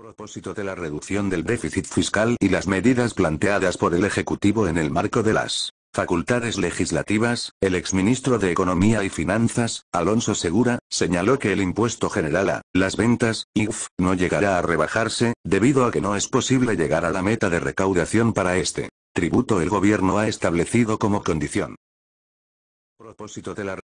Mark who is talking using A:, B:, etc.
A: propósito de la reducción del déficit fiscal y las medidas planteadas por el Ejecutivo en el marco de las facultades legislativas, el exministro de Economía y Finanzas, Alonso Segura, señaló que el impuesto general a las ventas, IF, no llegará a rebajarse, debido a que no es posible llegar a la meta de recaudación para este tributo el gobierno ha establecido como condición.
B: Propósito de la